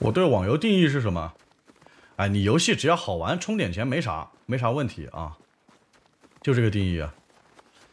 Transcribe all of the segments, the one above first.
我对网游定义是什么？哎，你游戏只要好玩，充点钱没啥，没啥问题啊，就这个定义啊。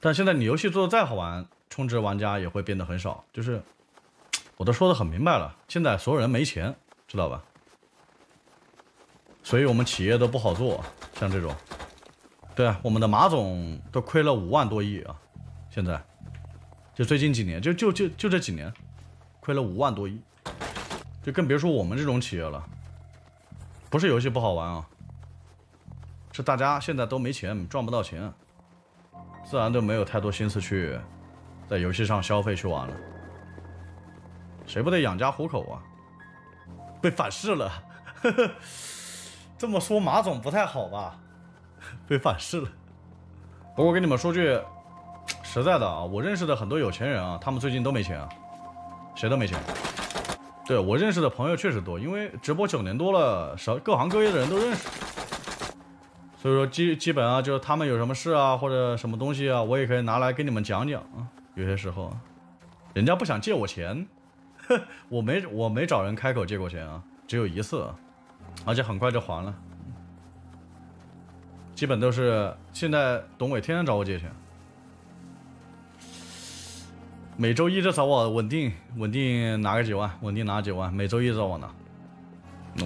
但现在你游戏做的再好玩，充值玩家也会变得很少。就是我都说的很明白了，现在所有人没钱，知道吧？所以我们企业都不好做，像这种，对啊，我们的马总都亏了五万多亿啊，现在就最近几年，就就就就这几年，亏了五万多亿。更别说我们这种企业了，不是游戏不好玩啊，是大家现在都没钱，赚不到钱，自然都没有太多心思去在游戏上消费去玩了。谁不得养家糊口啊？被反噬了，这么说马总不太好吧？被反噬了。不过跟你们说句实在的啊，我认识的很多有钱人啊，他们最近都没钱啊，谁都没钱。对我认识的朋友确实多，因为直播九年多了，什各行各业的人都认识，所以说基基本啊，就是他们有什么事啊或者什么东西啊，我也可以拿来跟你们讲讲啊。有些时候，人家不想借我钱，我没我没找人开口借过钱啊，只有一次，而且很快就还了。基本都是现在董伟天天找我借钱。每周一至少我稳定稳定拿个几万，稳定拿几万，每周一找我拿。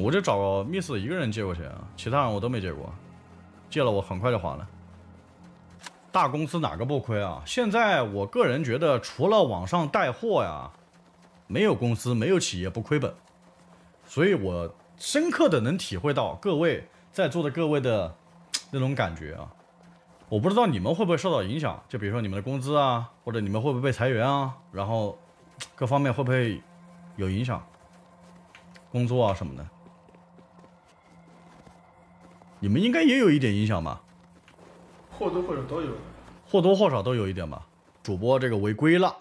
我就找 Miss 一个人借过去啊，其他人我都没借过，借了我很快就还了。大公司哪个不亏啊？现在我个人觉得，除了网上带货呀，没有公司没有企业不亏本。所以我深刻的能体会到各位在座的各位的那种感觉啊。我不知道你们会不会受到影响，就比如说你们的工资啊，或者你们会不会被裁员啊，然后各方面会不会有影响，工作啊什么的，你们应该也有一点影响吧？或多或少都有，或多或少都有一点吧。主播这个违规了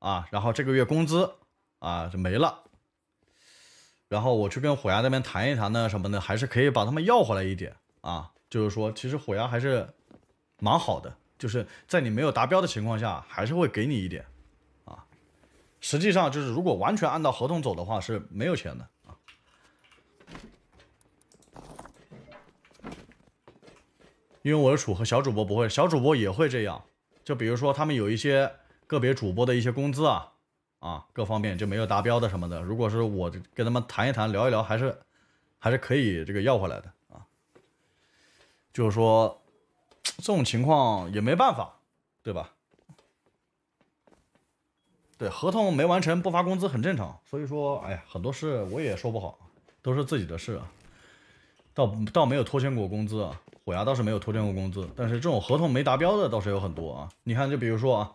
啊，然后这个月工资啊就没了，然后我去跟虎牙那边谈一谈呢，什么的，还是可以把他们要回来一点啊。就是说，其实虎牙还是。蛮好的，就是在你没有达标的情况下，还是会给你一点，啊，实际上就是如果完全按照合同走的话是没有钱的啊，因为我是楚和小主播不会，小主播也会这样，就比如说他们有一些个别主播的一些工资啊啊各方面就没有达标的什么的，如果是我跟他们谈一谈聊一聊，还是还是可以这个要回来的啊，就是说。这种情况也没办法，对吧？对，合同没完成不发工资很正常。所以说，哎呀，很多事我也说不好，都是自己的事。倒倒没有拖欠过工资啊，虎牙倒是没有拖欠过工资，但是这种合同没达标的倒是有很多啊。你看，就比如说啊，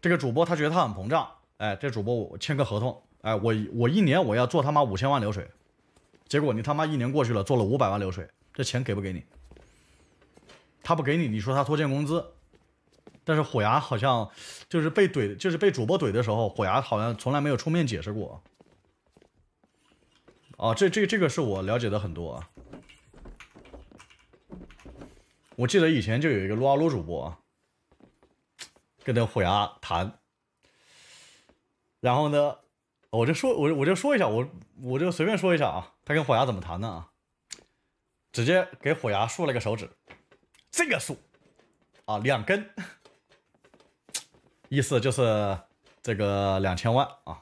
这个主播他觉得他很膨胀，哎，这主播我签个合同，哎，我我一年我要做他妈五千万流水，结果你他妈一年过去了做了五百万流水，这钱给不给你？他不给你，你说他拖欠工资，但是虎牙好像就是被怼，就是被主播怼的时候，虎牙好像从来没有出面解释过。啊，这这这个是我了解的很多啊。我记得以前就有一个撸啊撸主播啊，跟那虎牙谈，然后呢，我就说，我我就说一下，我我就随便说一下啊，他跟虎牙怎么谈呢啊？直接给虎牙竖了个手指。这个数啊，两根，意思就是这个两千万啊。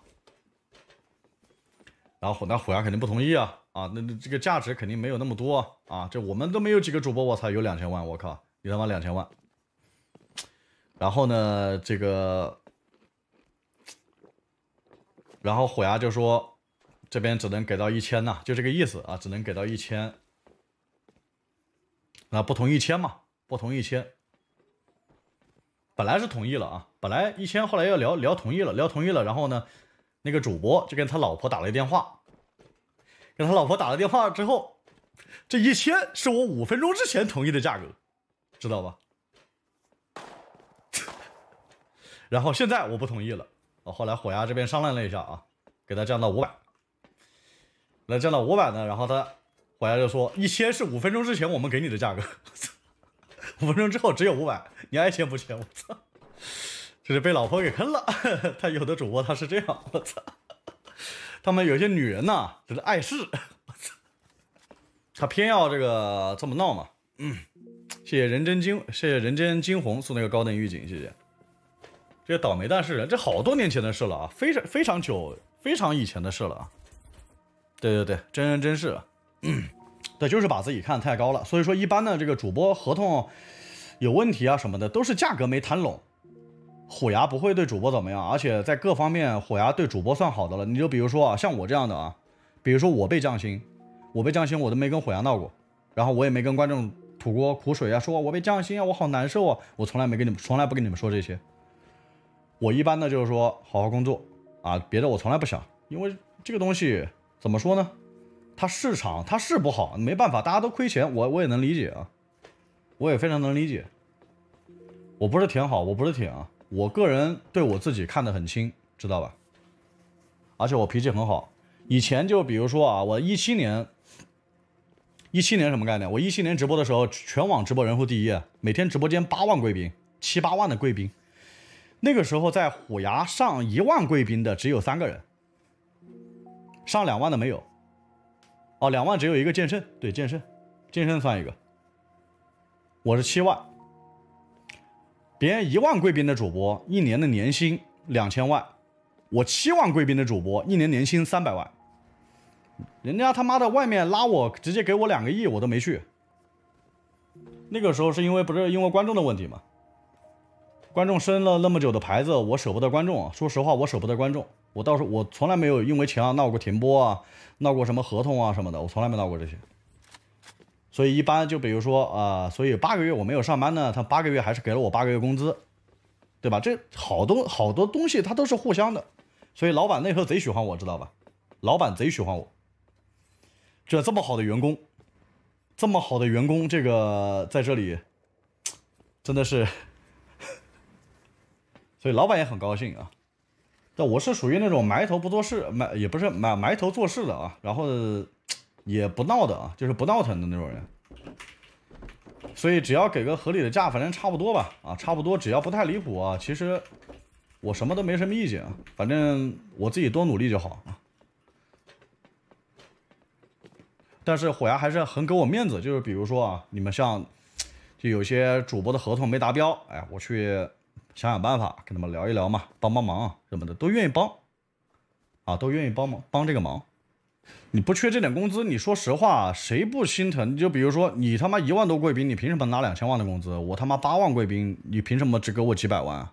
然后那虎牙肯定不同意啊啊，那这个价值肯定没有那么多啊。这我们都没有几个主播，我操，有两千万，我靠，你他妈两千万。然后呢，这个，然后虎牙就说，这边只能给到一千呐，就这个意思啊，只能给到一千。那不同意一千嘛？不同意签。本来是同意了啊，本来一千，后来要聊聊同意了，聊同意了，然后呢，那个主播就跟他老婆打了一电话，跟他老婆打了电话之后，这一千是我五分钟之前同意的价格，知道吧？然后现在我不同意了，啊，后来火牙这边商量了一下啊，给他降到五百，那降到五百呢，然后他火牙就说一千是五分钟之前我们给你的价格。五分钟之后只有五百，你爱签不签？我操！这是被老婆给坑了。他有的主播他是这样，我操！他们有些女人呐，就是碍事，我操！他偏要这个这么闹嘛。嗯，谢谢人间惊，谢谢人间惊鸿送那个高等预警，谢谢。这些倒霉蛋是人，这好多年前的事了啊，非常非常久、非常以前的事了啊。对对对，真人真事啊。对，就是把自己看得太高了，所以说一般的这个主播合同有问题啊什么的，都是价格没谈拢。虎牙不会对主播怎么样，而且在各方面，虎牙对主播算好的了。你就比如说啊，像我这样的啊，比如说我被降薪，我被降薪，我都没跟虎牙闹过，然后我也没跟观众吐过苦水啊，说我被降薪啊，我好难受啊，我从来没跟你们，从来不跟你们说这些。我一般的就是说好好工作啊，别的我从来不想，因为这个东西怎么说呢？他市场他是不好，没办法，大家都亏钱，我我也能理解啊，我也非常能理解。我不是挺好，我不是挺，我个人对我自己看得很清，知道吧？而且我脾气很好。以前就比如说啊，我一七年，一七年什么概念？我一七年直播的时候，全网直播人数第一，每天直播间八万贵宾，七八万的贵宾。那个时候在虎牙上一万贵宾的只有三个人，上两万的没有。哦，两万只有一个剑圣，对剑圣，剑圣算一个。我是七万，别人一万贵宾的主播一年的年薪两千万，我七万贵宾的主播一年年薪三百万。人家他妈的外面拉我，直接给我两个亿，我都没去。那个时候是因为不是因为观众的问题吗？观众升了那么久的牌子，我舍不得观众啊。说实话，我舍不得观众。我到时候我从来没有因为钱啊闹过停播啊，闹过什么合同啊什么的，我从来没闹过这些。所以一般就比如说啊，所以八个月我没有上班呢，他八个月还是给了我八个月工资，对吧？这好多好多东西它都是互相的，所以老板那时候贼喜欢我，知道吧？老板贼喜欢我，这这么好的员工，这么好的员工，这个在这里真的是，所以老板也很高兴啊。但我是属于那种埋头不做事，埋也不是埋埋头做事的啊，然后也不闹的啊，就是不闹腾的那种人。所以只要给个合理的价，反正差不多吧，啊，差不多，只要不太离谱啊。其实我什么都没什么意见，啊，反正我自己多努力就好啊。但是虎牙还是很给我面子，就是比如说啊，你们像就有些主播的合同没达标，哎，我去。想想办法跟他们聊一聊嘛，帮帮忙什么的都愿意帮，啊，都愿意帮忙帮这个忙。你不缺这点工资，你说实话，谁不心疼？就比如说你他妈一万多贵宾，你凭什么拿两千万的工资？我他妈八万贵宾，你凭什么只给我几百万？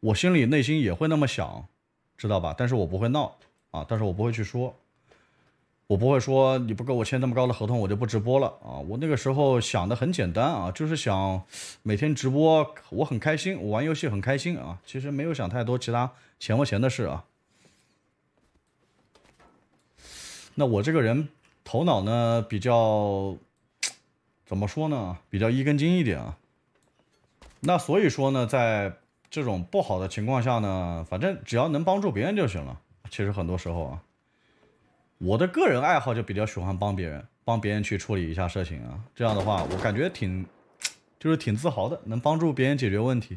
我心里内心也会那么想，知道吧？但是我不会闹啊，但是我不会去说。我不会说你不给我签这么高的合同，我就不直播了啊！我那个时候想的很简单啊，就是想每天直播，我很开心，我玩游戏很开心啊。其实没有想太多其他钱不钱的事啊。那我这个人头脑呢比较怎么说呢？比较一根筋一点啊。那所以说呢，在这种不好的情况下呢，反正只要能帮助别人就行了。其实很多时候啊。我的个人爱好就比较喜欢帮别人，帮别人去处理一下事情啊。这样的话，我感觉挺，就是挺自豪的，能帮助别人解决问题。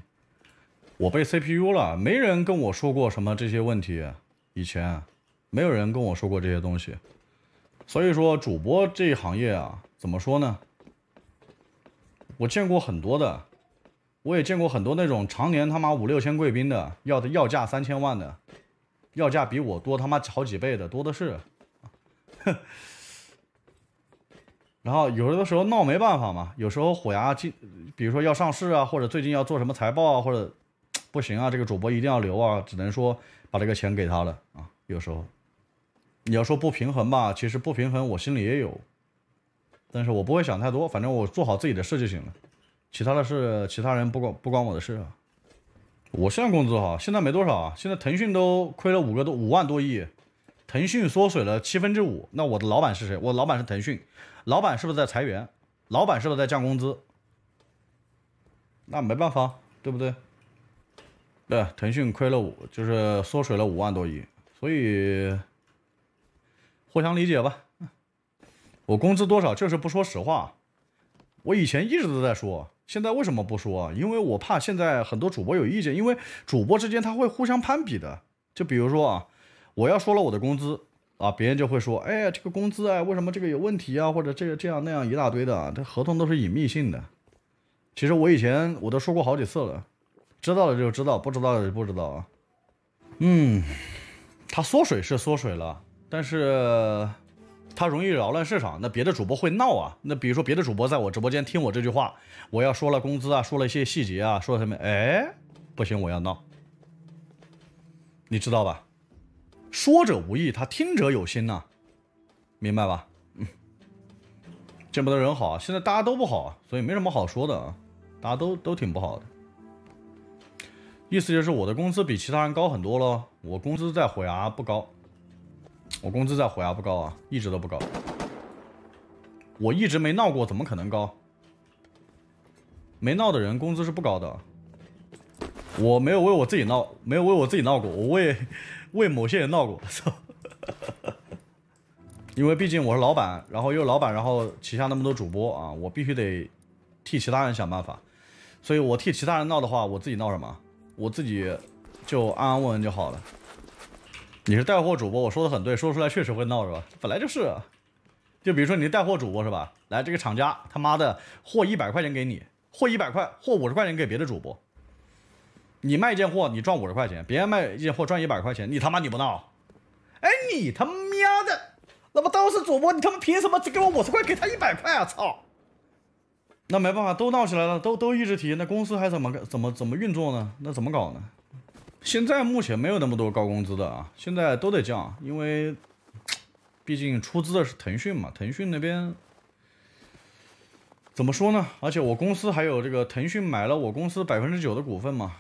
我被 CPU 了，没人跟我说过什么这些问题，以前没有人跟我说过这些东西。所以说，主播这一行业啊，怎么说呢？我见过很多的，我也见过很多那种常年他妈五六千贵宾的，要的要价三千万的，要价比我多他妈好几倍的，多的是。然后有的时候闹没办法嘛，有时候虎牙进，比如说要上市啊，或者最近要做什么财报啊，或者不行啊，这个主播一定要留啊，只能说把这个钱给他了啊。有时候你要说不平衡吧，其实不平衡我心里也有，但是我不会想太多，反正我做好自己的事就行了，其他的事其他人不管不关我的事啊。我现在工资哈，现在没多少啊，现在腾讯都亏了五个多五万多亿。腾讯缩水了七分之五，那我的老板是谁？我老板是腾讯，老板是不是在裁员？老板是不是在降工资？那没办法，对不对？对，腾讯亏了五，就是缩水了五万多亿，所以互相理解吧。我工资多少就是不说实话，我以前一直都在说，现在为什么不说？因为我怕现在很多主播有意见，因为主播之间他会互相攀比的，就比如说啊。我要说了我的工资啊，别人就会说，哎呀，这个工资啊，为什么这个有问题啊，或者这个这样那样一大堆的啊，这合同都是隐秘性的。其实我以前我都说过好几次了，知道了就知道，不知道的不知道啊。嗯，它缩水是缩水了，但是它容易扰乱市场。那别的主播会闹啊，那比如说别的主播在我直播间听我这句话，我要说了工资啊，说了一些细节啊，说什么，哎，不行，我要闹，你知道吧？说者无意，他听者有心呢，明白吧？嗯，见不得人好啊，现在大家都不好啊，所以没什么好说的啊，大家都都挺不好的。意思就是我的工资比其他人高很多了，我工资在虎牙不高，我工资在虎牙不高啊，一直都不高。我一直没闹过，怎么可能高？没闹的人工资是不高的。我没有为我自己闹，没有为我自己闹过，我为。为某些人闹过，因为毕竟我是老板，然后又老板，然后旗下那么多主播啊，我必须得替其他人想办法。所以我替其他人闹的话，我自己闹什么？我自己就安安稳稳就好了。你是带货主播，我说的很对，说出来确实会闹是吧？本来就是，就比如说你带货主播是吧？来，这个厂家他妈的货一百块钱给你，货一百块，货五十块钱给别的主播。你卖一件货，你赚五十块钱；别人卖一件货赚一百块钱，你他妈你不闹？哎，你他妈的，那不都是主播？你他妈凭什么只给我五十块给他一百块啊？操！那没办法，都闹起来了，都都一直提，那公司还怎么怎么怎么运作呢？那怎么搞呢？现在目前没有那么多高工资的啊，现在都得降，因为毕竟出资的是腾讯嘛。腾讯那边怎么说呢？而且我公司还有这个腾讯买了我公司百分之九的股份嘛。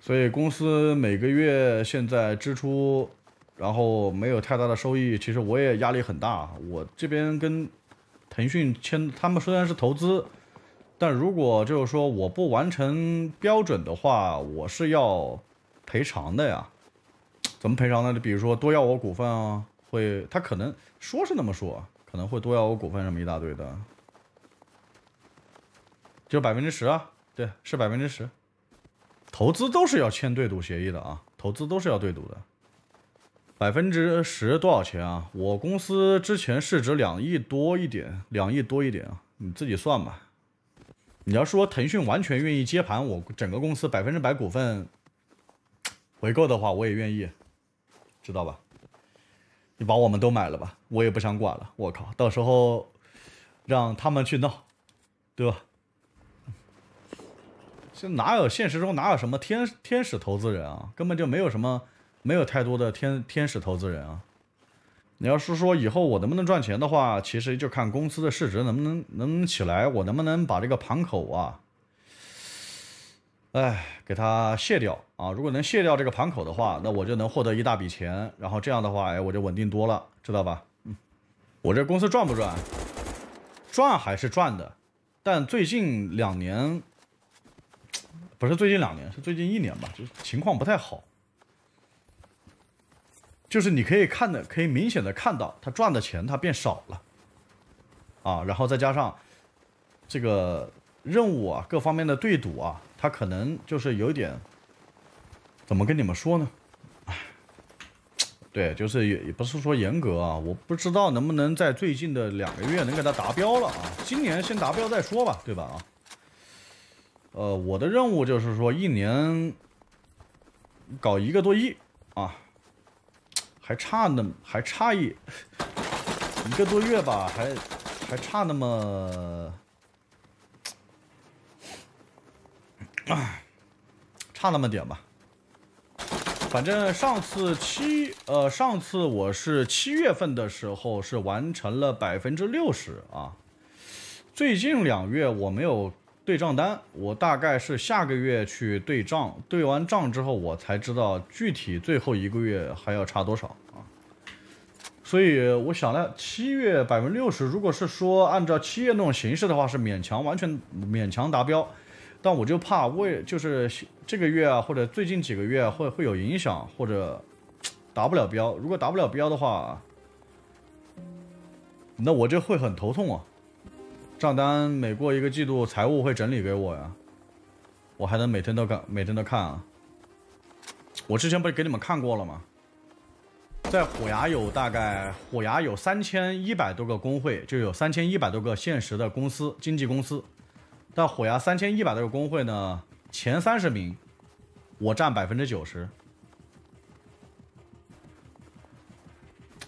所以公司每个月现在支出，然后没有太大的收益，其实我也压力很大。我这边跟腾讯签，他们虽然是投资，但如果就是说我不完成标准的话，我是要赔偿的呀。怎么赔偿呢？就比如说多要我股份啊，会他可能说是那么说，可能会多要我股份什么一大堆的，就百分之十啊，对，是百分之十。投资都是要签对赌协议的啊，投资都是要对赌的，百分之十多少钱啊？我公司之前市值两亿多一点，两亿多一点啊，你自己算吧。你要说腾讯完全愿意接盘，我整个公司百分之百股份回购的话，我也愿意，知道吧？你把我们都买了吧，我也不想管了。我靠，到时候让他们去闹，对吧？就哪有现实中哪有什么天天使投资人啊，根本就没有什么，没有太多的天天使投资人啊。你要是说以后我能不能赚钱的话，其实就看公司的市值能不能能起来，我能不能把这个盘口啊，哎，给它卸掉啊。如果能卸掉这个盘口的话，那我就能获得一大笔钱，然后这样的话，哎，我就稳定多了，知道吧？嗯，我这公司赚不赚？赚还是赚的，但最近两年。不是最近两年，是最近一年吧，就是情况不太好。就是你可以看的，可以明显的看到他赚的钱他变少了，啊，然后再加上这个任务啊，各方面的对赌啊，他可能就是有点，怎么跟你们说呢？对，就是也也不是说严格啊，我不知道能不能在最近的两个月能给他达标了啊，今年先达标再说吧，对吧啊？呃，我的任务就是说，一年搞一个多亿啊，还差那还差一一个多月吧，还还差那么啊，差那么点吧。反正上次七呃，上次我是七月份的时候是完成了百分之六十啊，最近两月我没有。对账单，我大概是下个月去对账，对完账之后我才知道具体最后一个月还要差多少啊。所以我想了，七月百分之六十，如果是说按照七月那种形式的话，是勉强完全勉强达标，但我就怕为就是这个月啊或者最近几个月会会有影响或者达不了标。如果达不了标的话，那我这会很头痛啊。账单每过一个季度，财务会整理给我呀，我还能每天都看，每天都看啊。我之前不是给你们看过了吗？在虎牙有大概虎牙有三千一百多个工会，就有三千一百多个现实的公司、经纪公司。但虎牙三千一百多个工会呢，前三十名，我占百分之九十。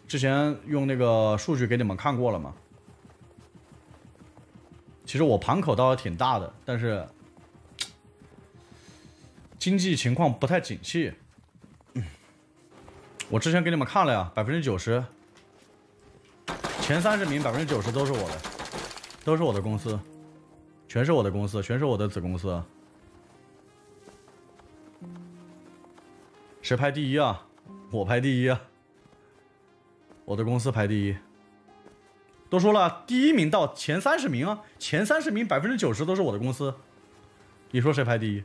之前用那个数据给你们看过了吗？其实我盘口倒是挺大的，但是经济情况不太景气。我之前给你们看了呀，百分之九十，前三十名百分之九十都是我的，都是我的公司，全是我的公司，全是我的子公司。谁排第一啊？我排第一，我的公司排第一。都说了，第一名到前三十名啊，前三十名百分之九十都是我的公司。你说谁排第一？